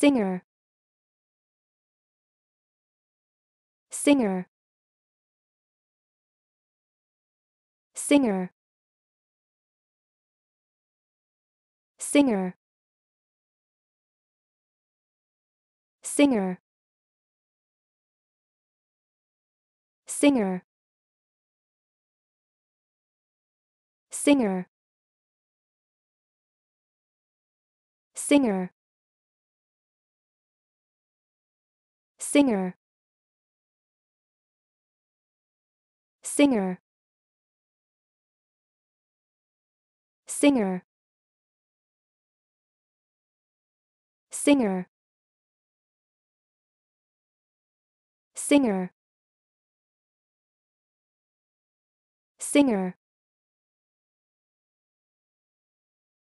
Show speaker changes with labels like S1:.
S1: singer singer singer singer singer singer singer singer singer singer singer singer singer singer